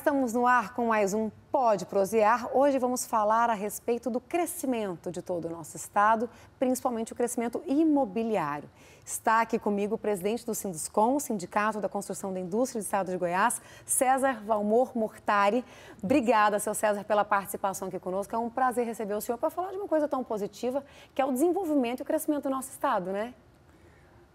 estamos no ar com mais um Pode Prosear. Hoje vamos falar a respeito do crescimento de todo o nosso estado, principalmente o crescimento imobiliário. Está aqui comigo o presidente do Sinduscom, Sindicato da Construção da Indústria do Estado de Goiás, César Valmor Mortari. Obrigada, seu César, pela participação aqui conosco. É um prazer receber o senhor para falar de uma coisa tão positiva, que é o desenvolvimento e o crescimento do nosso estado, né?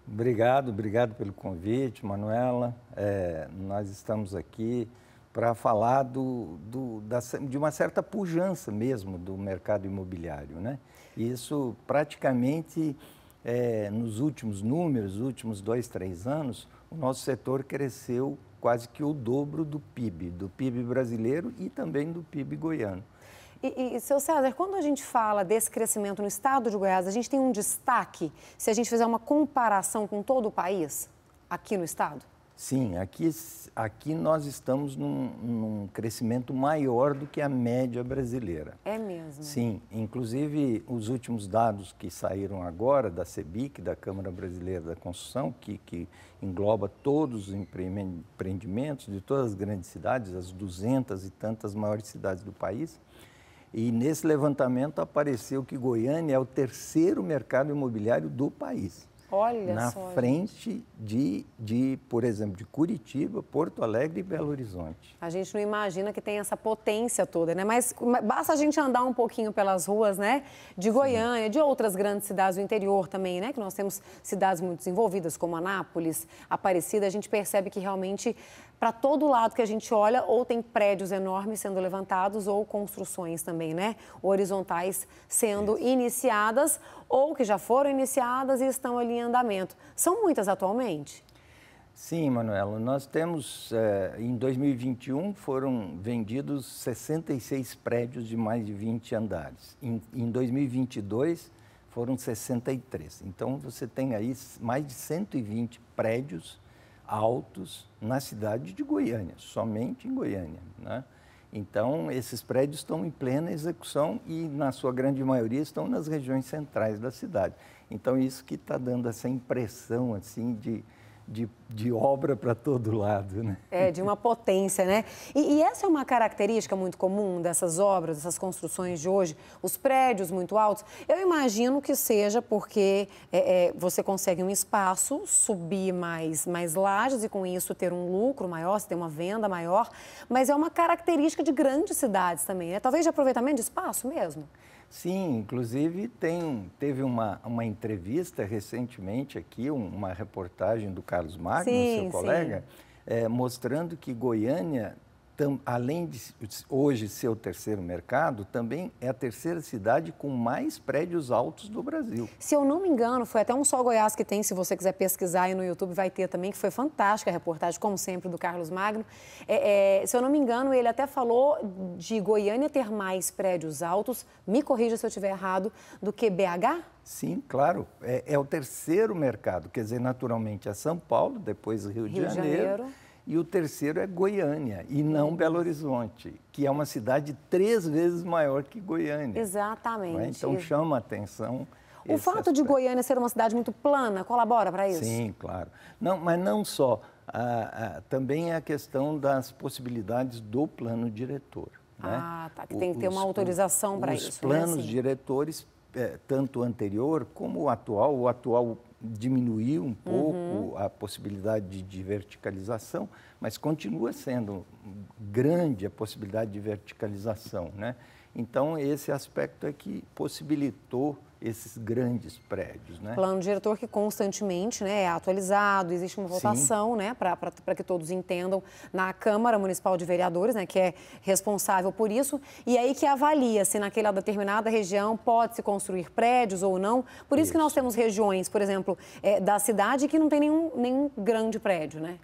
Obrigado, obrigado pelo convite, Manuela. É, nós estamos aqui para falar do, do, da, de uma certa pujança mesmo do mercado imobiliário. Né? isso praticamente, é, nos últimos números, últimos dois, três anos, o nosso setor cresceu quase que o dobro do PIB, do PIB brasileiro e também do PIB goiano. E, e, seu César, quando a gente fala desse crescimento no estado de Goiás, a gente tem um destaque se a gente fizer uma comparação com todo o país aqui no estado? Sim, aqui, aqui nós estamos num, num, crescimento maior do que a média brasileira. É mesmo? Sim, inclusive os últimos dados que saíram agora da CEBIC, da Câmara Brasileira da Construção, que, que engloba todos os empreendimentos de todas as grandes cidades, as duzentas e tantas maiores cidades do país, e nesse levantamento apareceu que Goiânia é o terceiro mercado imobiliário do país. Olha na só, frente de, de, por exemplo, de Curitiba, Porto Alegre e Belo Horizonte. A gente não imagina que tem essa potência toda, né? Mas basta a gente andar um pouquinho pelas ruas, né? De Goiânia, Sim. de outras grandes cidades do interior também, né? Que nós temos cidades muito desenvolvidas, como Anápolis, Aparecida. A gente percebe que realmente para todo lado que a gente olha, ou tem prédios enormes sendo levantados, ou construções também, né? Horizontais sendo Isso. iniciadas, ou que já foram iniciadas e estão ali em andamento. São muitas atualmente? Sim, Manuela. Nós temos, eh, em 2021, foram vendidos 66 prédios de mais de 20 andares. Em, em 2022, foram 63. Então, você tem aí mais de 120 prédios altos na cidade de Goiânia, somente em Goiânia. Né? Então, esses prédios estão em plena execução e, na sua grande maioria, estão nas regiões centrais da cidade. Então, isso que está dando essa impressão assim de de, de obra para todo lado. Né? É, de uma potência, né? E, e, essa é uma característica muito comum dessas obras, dessas construções de hoje, os prédios muito altos. Eu imagino que seja porque é, é, você consegue um espaço, subir mais, mais lajes e com isso ter um lucro maior, se ter uma venda maior, mas é uma característica de grandes cidades também, né? Talvez de aproveitamento de espaço mesmo. Sim, inclusive tem, teve uma, uma entrevista recentemente aqui, uma reportagem do Carlos Magno, sim, seu colega, é, mostrando que Goiânia tam, além de hoje ser o terceiro mercado, também é a terceira cidade com mais prédios altos do Brasil. Se eu não me engano, foi até um só Goiás que tem, se você quiser pesquisar aí no YouTube, vai ter também, que foi fantástica a reportagem, como sempre, do Carlos Magno. É, é, se eu não me engano, ele até falou de Goiânia ter mais prédios altos, me corrija se eu estiver errado, do que BH? Sim, claro. É, é o terceiro mercado, quer dizer, naturalmente é São Paulo, depois Rio, Rio de Janeiro. De Janeiro e o terceiro é Goiânia, e não uhum. Belo Horizonte, que é uma cidade três vezes maior que Goiânia. Exatamente. É? Então chama a atenção. O fato aspecto. de Goiânia ser uma cidade muito plana colabora para isso? Sim, claro. Não, mas não só. Ah, ah, também é a questão das possibilidades do plano diretor. Né? Ah, tá. Que tem que ter uma autorização para isso. Os né? planos né? diretores, eh, tanto o anterior como o atual, o atual diminuiu um pouco uhum. a possibilidade de verticalização, mas continua sendo grande a possibilidade de verticalização, né? Então, esse aspecto é que possibilitou esses grandes prédios. Né? Plano diretor que constantemente né, é atualizado, existe uma votação né, para que todos entendam na Câmara Municipal de Vereadores, né, que é responsável por isso, e aí que avalia se naquela determinada região pode-se construir prédios ou não. Por isso, isso. que nós temos regiões, por exemplo, é, da cidade que não tem nenhum, nenhum grande prédio, né?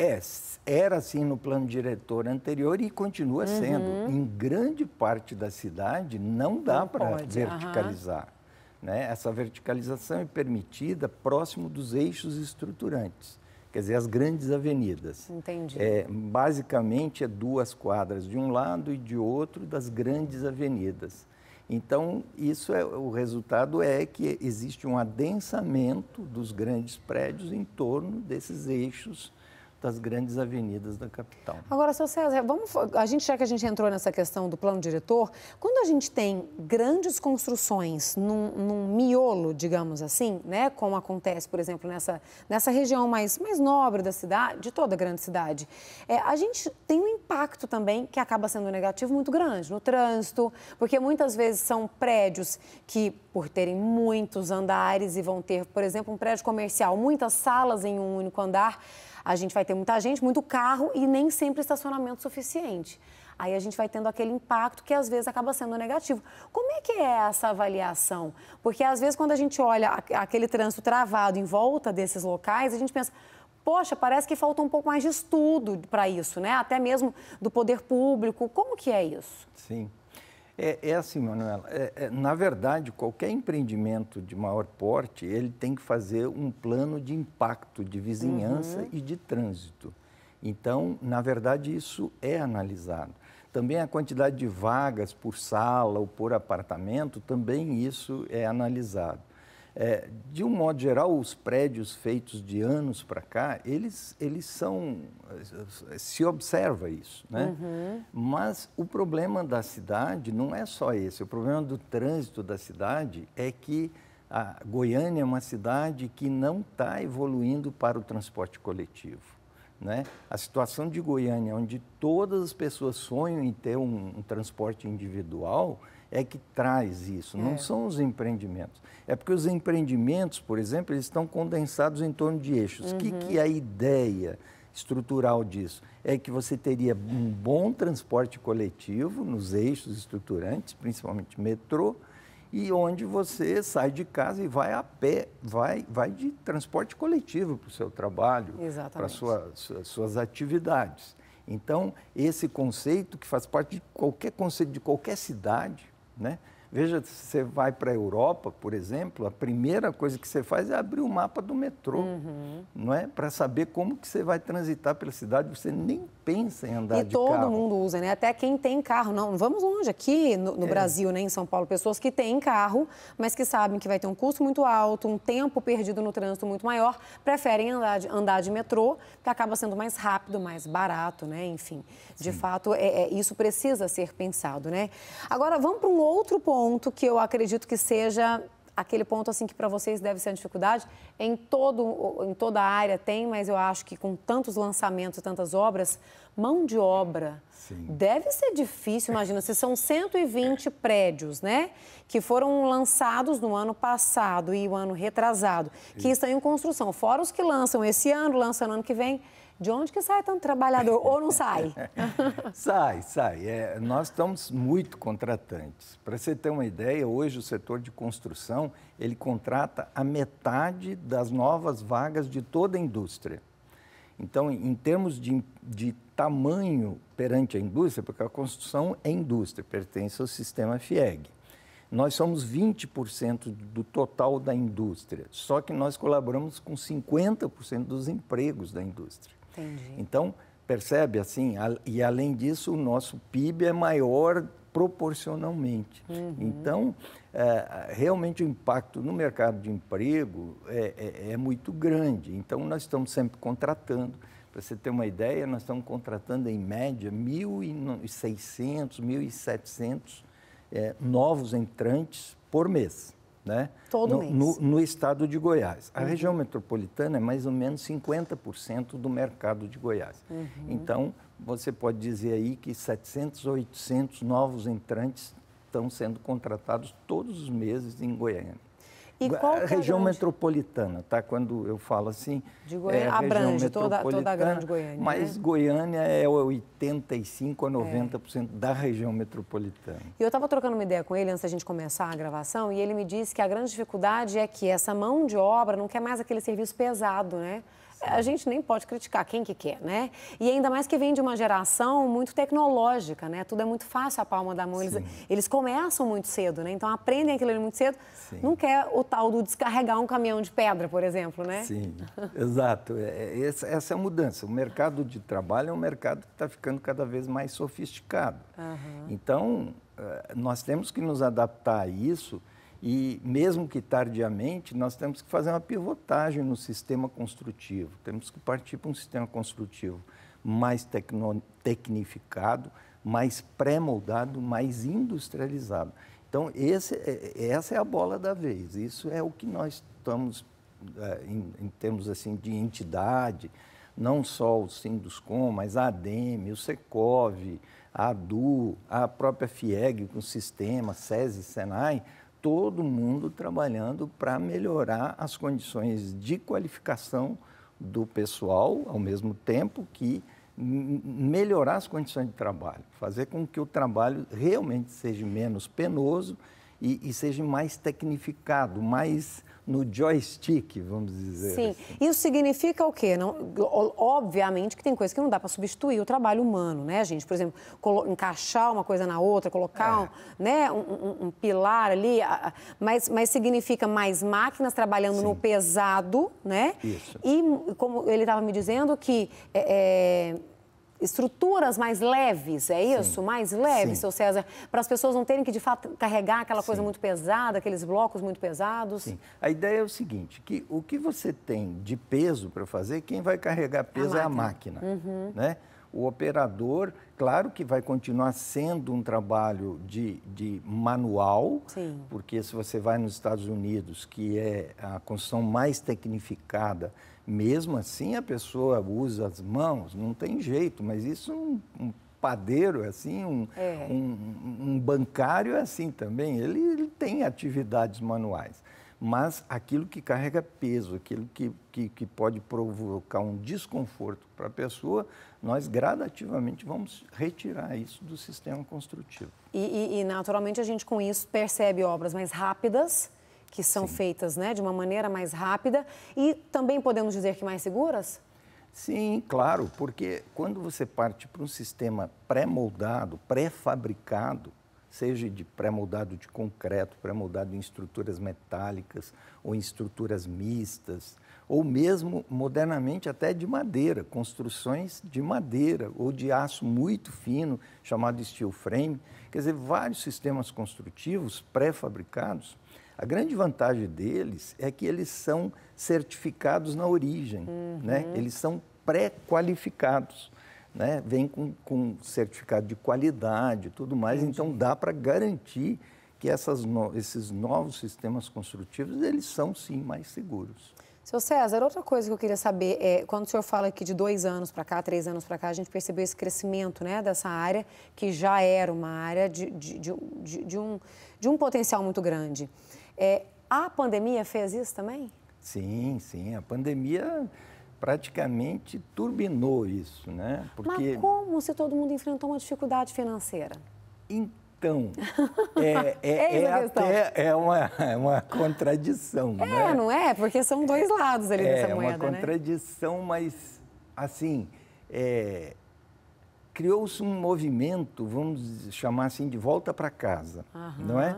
É, era assim no plano diretor anterior e continua sendo. Uhum. Em grande parte da cidade não dá para verticalizar. Uhum. Né? Essa verticalização é permitida próximo dos eixos estruturantes, quer dizer, as grandes avenidas. Entendi. É, basicamente, é duas quadras de um lado e de outro das grandes avenidas. Então, isso é, o resultado é que existe um adensamento dos grandes prédios em torno desses eixos das grandes avenidas da capital. Agora, seu César, vamos, a gente, já que a gente entrou nessa questão do plano diretor, quando a gente tem grandes construções num, num miolo, digamos assim, né, como acontece, por exemplo, nessa, nessa região mais, mais nobre da cidade, de toda a grande cidade, é, a gente tem um impacto também que acaba sendo negativo muito grande no trânsito, porque muitas vezes são prédios que, por terem muitos andares e vão ter, por exemplo, um prédio comercial, muitas salas em um único andar, a gente vai ter muita gente, muito carro e nem sempre estacionamento suficiente. Aí a gente vai tendo aquele impacto que às vezes acaba sendo negativo. Como é que é essa avaliação? Porque às vezes quando a gente olha aquele trânsito travado em volta desses locais, a gente pensa, poxa, parece que falta um pouco mais de estudo para isso, né? Até mesmo do poder público. Como que é isso? Sim. É, é assim, Manuela. É, é, na verdade, qualquer empreendimento de maior porte, ele tem que fazer um plano de impacto de vizinhança uhum. e de trânsito. Então, na verdade, isso é analisado. Também a quantidade de vagas por sala ou por apartamento, também isso é analisado. É, de um modo geral, os prédios feitos de anos para cá, eles, eles são. se observa isso, né? Uhum. Mas o problema da cidade não é só esse. O problema do trânsito da cidade é que a Goiânia é uma cidade que não está evoluindo para o transporte coletivo. Né? A situação de Goiânia, onde todas as pessoas sonham em ter um, um transporte individual, é que traz isso, é. não são os empreendimentos. É porque os empreendimentos, por exemplo, eles estão condensados em torno de eixos. O uhum. que, que uhum. é a ideia estrutural disso? É que você teria um bom transporte coletivo nos eixos estruturantes, principalmente metrô, e onde você sai de casa e vai a pé, vai, vai de transporte coletivo para o seu trabalho, para as suas atividades. Então, esse conceito que faz parte de qualquer conceito de qualquer cidade, né? Veja, você vai para a Europa, por exemplo, a primeira coisa que você faz é abrir o mapa do metrô, uhum. não é? Para saber como que você vai transitar pela cidade, você nem pensa em andar e de carro. E todo mundo usa, né? Até quem tem carro. Não, vamos longe, aqui no, no é. Brasil, né, em São Paulo, pessoas que têm carro, mas que sabem que vai ter um custo muito alto, um tempo perdido no trânsito muito maior, preferem andar de, andar de metrô, que acaba sendo mais rápido, mais barato, né? Enfim, de Sim. fato, é, é, isso precisa ser pensado, né? Agora, vamos para um outro ponto que eu acredito que seja aquele ponto assim que para vocês deve ser uma dificuldade. Em, todo, em toda a área tem, mas eu acho que com tantos lançamentos e tantas obras, mão de obra Sim. deve ser difícil. Imagina, se são 120 prédios, né? Que foram lançados no ano passado e o ano retrasado, que estão em construção. Fora os que lançam esse ano, lançam no ano que vem. De onde que sai tanto trabalhador? Ou não sai? sai, sai. É, nós estamos muito contratantes. Para você ter uma ideia, hoje o setor de construção, ele contrata a metade das novas vagas de toda a indústria. Então, em termos de, de tamanho perante a indústria, porque a construção é indústria, pertence ao sistema FIEG. Nós somos 20% do total da indústria, só que nós colaboramos com 50% dos empregos da indústria. Entendi. Então, percebe assim? e além disso, o nosso PIB é maior proporcionalmente. Uhum. Então, é, realmente o impacto no mercado de emprego é, é, é muito grande. Então, nós estamos sempre contratando. Para você ter uma ideia, nós estamos contratando em média 1.600, 1.700 é, novos entrantes por mês né? Todo no, mês. No, no, estado de Goiás. A uhum. região metropolitana é mais ou menos 50% do mercado de Goiás. Uhum. Então, você pode dizer aí que 700, 800 novos entrantes estão sendo contratados todos os meses em Goiânia. E qual a é região metropolitana, tá? Quando eu falo assim, de é Goiânia, é abrange toda, toda a grande Goiânia. Mas né? Goiânia é 85 a 90% é. da região metropolitana. E eu estava trocando uma ideia com ele antes da gente começar a gravação e ele me disse que a grande dificuldade é que essa mão de obra não quer mais aquele serviço pesado, né? É, a gente nem pode criticar quem que quer, né? E ainda mais que vem de uma geração muito tecnológica, né? Tudo é muito fácil a palma da mão. Eles, eles, começam muito cedo, né? Então aprendem aquilo muito cedo. Sim. Não quer o tal do descarregar um caminhão de pedra, por exemplo, né? Sim, exato. É, é, essa, essa é a mudança. O mercado de trabalho é um mercado que está ficando cada vez mais sofisticado. Uhum. Então, eh, nós temos que nos adaptar a isso e mesmo que tardiamente, nós temos que fazer uma pivotagem no sistema construtivo. Temos que partir para um sistema construtivo mais tecno, tecnificado, mais pré-moldado, mais industrializado. Então, esse, é, essa é a bola da vez. Isso é o que nós estamos, é, em, em termos assim, de entidade, não só o Sinduscom, mas a ADEME, o SECOV, a ADU, a própria FIEG com o sistema, SESI, SENAI, todo mundo trabalhando para melhorar as condições de qualificação do pessoal, ao mesmo tempo que melhorar as condições de trabalho, fazer com que o trabalho realmente seja menos penoso e, e seja mais tecnificado, mais no joystick, vamos dizer. Sim. Assim. Isso significa o quê? Não, obviamente que tem coisa que não dá para substituir o trabalho humano, né, gente? Por exemplo, encaixar uma coisa na outra, colocar é. um, né, um, um, um, pilar ali, mas, mas significa mais máquinas trabalhando Sim. no pesado, né? Isso. E como ele estava me dizendo que é, é estruturas mais leves, é isso? Sim. Mais leves, Sim. seu César, para as pessoas não terem que de fato carregar aquela Sim. coisa muito pesada, aqueles blocos muito pesados. Sim. A ideia é o seguinte, que o que você tem de peso para fazer, quem vai carregar peso a é a máquina, uhum. né? O operador, claro que vai continuar sendo um trabalho de, de manual, Sim. porque se você vai nos Estados Unidos, que é a construção mais tecnificada, mesmo assim, a pessoa usa as mãos, não tem jeito, mas isso é um, um padeiro é assim, um, é. um, um, bancário é assim também. Ele, ele tem atividades manuais, mas aquilo que carrega peso, aquilo que, que, que pode provocar um desconforto para a pessoa, nós gradativamente vamos retirar isso do sistema construtivo. E, e, e naturalmente a gente com isso percebe obras mais rápidas que são Sim. feitas né, de uma maneira mais rápida e também podemos dizer que mais seguras? Sim, claro, porque quando você parte para um sistema pré-moldado, pré-fabricado, seja de pré-moldado de concreto, pré-moldado em estruturas metálicas ou em estruturas mistas, ou mesmo modernamente até de madeira, construções de madeira ou de aço muito fino, chamado steel frame, quer dizer, vários sistemas construtivos pré-fabricados a grande vantagem deles é que eles são certificados na origem, né? uhum. né? eles são pré-qualificados. Né? Vem com, com certificado de qualidade tudo mais, Entendi. então dá para garantir que essas no, esses novos sistemas construtivos, eles são sim mais seguros. Seu César, outra coisa que eu queria saber é, quando o senhor fala que de dois anos para cá, três anos para cá, a gente percebeu esse crescimento né, dessa área, que já era uma área de, de, de, de um, de um potencial muito grande. É, a pandemia fez isso também? Sim, sim. A pandemia praticamente turbinou isso, né? Porque... Mas como se todo mundo enfrentou uma dificuldade financeira? Então, é, é, é, é até é uma, é uma contradição, é, né? não é? Porque são dois lados ali é, dessa moeda, É uma né? contradição, né? mas, assim, é, criou-se um movimento, vamos chamar assim, de volta para casa, é? não é?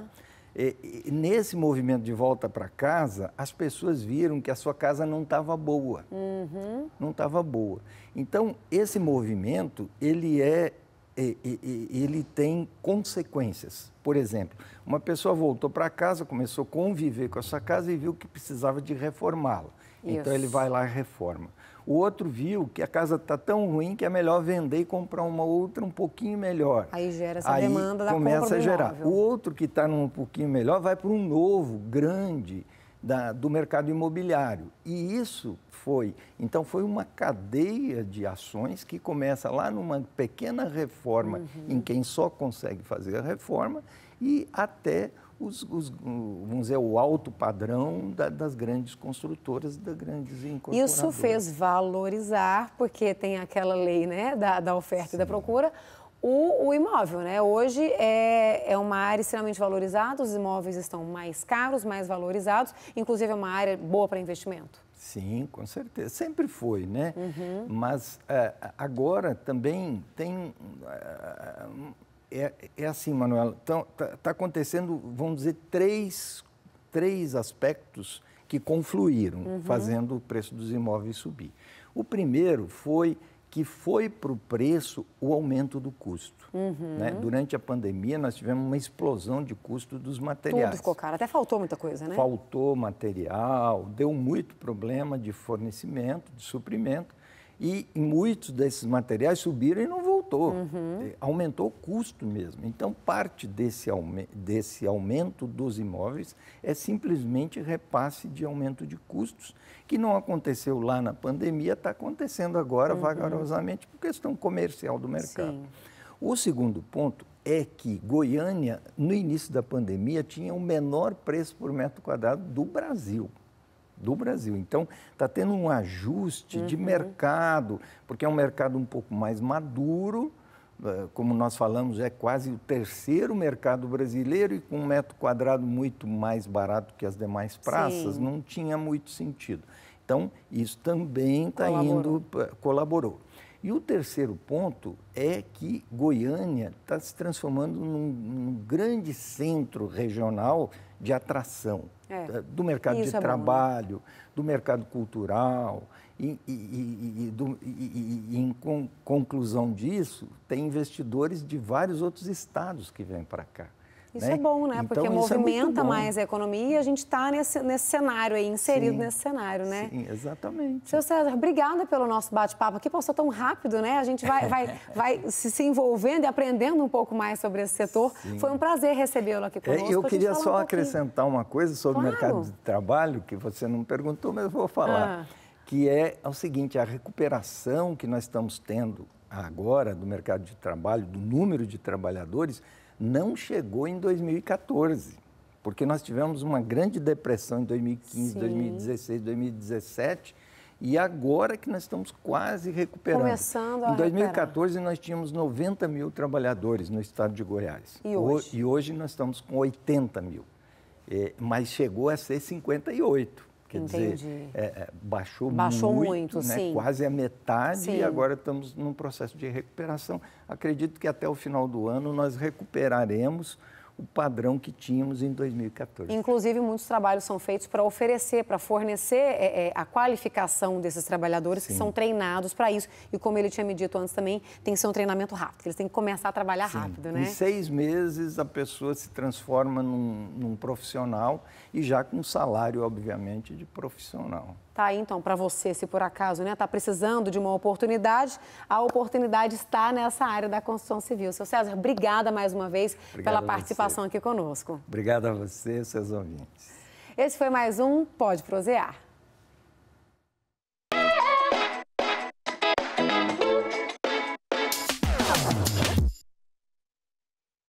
E, e nesse movimento de volta para casa, as pessoas viram que a sua casa não estava boa. Uhum. Não estava boa. Então, esse movimento, ele é ele tem consequências. Por exemplo, uma pessoa voltou para casa, começou a conviver com a sua casa e viu que precisava de reformá-la. Então ele vai lá e reforma. O outro viu que a casa está tão ruim que é melhor vender e comprar uma outra um pouquinho melhor. Aí gera essa Aí demanda da começa compra a gerar. Imóvel. O outro que está num pouquinho melhor vai para um novo, grande, da, do mercado imobiliário. E isso foi. Então, foi uma cadeia de ações que começa lá numa pequena reforma, uhum. em quem só consegue fazer a reforma, e até os, os, vamos dizer, o alto padrão da, das grandes construtoras, das grandes incorporadoras. Isso fez valorizar, porque tem aquela lei né, da, da oferta Sim. e da procura, o, o, imóvel, né? Hoje é, é uma área extremamente valorizada, os imóveis estão mais caros, mais valorizados, inclusive é uma área boa para investimento. Sim, com certeza. Sempre foi, né? Uhum. Mas é, agora também tem. É, é, é assim, Manuela. Então, está tá acontecendo, vamos dizer, três, três aspectos que confluíram, uhum. fazendo o preço dos imóveis subir. O primeiro foi que foi para o preço o aumento do custo. Uhum. Né? Durante a pandemia, nós tivemos uma explosão de custo dos materiais. Tudo ficou caro, até faltou muita coisa, né? Faltou material, deu muito problema de fornecimento, de suprimento, e muitos desses materiais subiram e não aumentou, uhum. Eh, aumentou o custo mesmo. Então, parte desse, desse aumento dos imóveis é simplesmente repasse de aumento de custos, que não aconteceu lá na pandemia, está acontecendo agora uhum. vagarosamente por questão comercial do mercado. Sim. O segundo ponto é que Goiânia, no início da pandemia, tinha o menor preço por metro quadrado do Brasil do Brasil. Então, está tendo um ajuste uhum. de mercado, porque é um mercado um pouco mais maduro, eh, como nós falamos, é quase o terceiro mercado brasileiro e com um metro quadrado muito mais barato que as demais praças, Sim. não tinha muito sentido. Então, isso também está indo, eh, colaborou. E o terceiro ponto é que Goiânia está se transformando num, num, grande centro regional de atração é. Tá? do mercado Isso de é trabalho, bom, né? do mercado cultural. E, e, e, do, e em conclusão disso, tem investidores de vários outros estados que vêm para cá. Isso né? é bom, né? Então, Porque é movimenta é mais a economia e a gente está nesse, nesse cenário aí, inserido sim, nesse cenário, né? Sim, exatamente. Seu César, obrigada pelo nosso bate-papo aqui. Passou tão rápido, né? A gente vai, vai, vai se, envolvendo e aprendendo um pouco mais sobre esse setor. Sim. Foi um prazer recebê-lo aqui é, conosco. Eu queria só um acrescentar uma coisa sobre claro. o mercado de trabalho, que você não perguntou, mas eu vou falar. Ah. Que é, é o seguinte, a recuperação que nós estamos tendo agora do mercado de trabalho, do número de trabalhadores, não chegou em 2014, porque nós tivemos uma grande depressão em 2015, Sim. 2016, 2017. E agora que nós estamos quase recuperando. Começando a Em 2014, recuperar. nós tínhamos 90 mil trabalhadores no estado de Goiás. E hoje? O, e hoje nós estamos com 80 mil. É, mas chegou a ser 58. Quer Entendi. dizer, é, é, baixou, baixou muito, muito né? quase a metade sim. e agora estamos num processo de recuperação. Acredito que até o final do ano nós recuperaremos o padrão que tínhamos em 2014. Inclusive, muitos trabalhos são feitos para oferecer, para fornecer é, é, a qualificação desses trabalhadores Sim. que são treinados para isso. E como ele tinha me dito antes também, tem que ser um treinamento rápido, eles têm que começar a trabalhar Sim. rápido, né? Em seis meses, a pessoa se transforma num, num profissional e já com um salário, obviamente, de profissional. Tá aí, então, para você, se por acaso está né, tá precisando de uma oportunidade, a oportunidade está nessa área da construção civil. Seu César, obrigada mais uma vez Obrigado pela participação participação aqui conosco. Obrigado a você e seus ouvintes. Esse foi mais um Pode Prosear.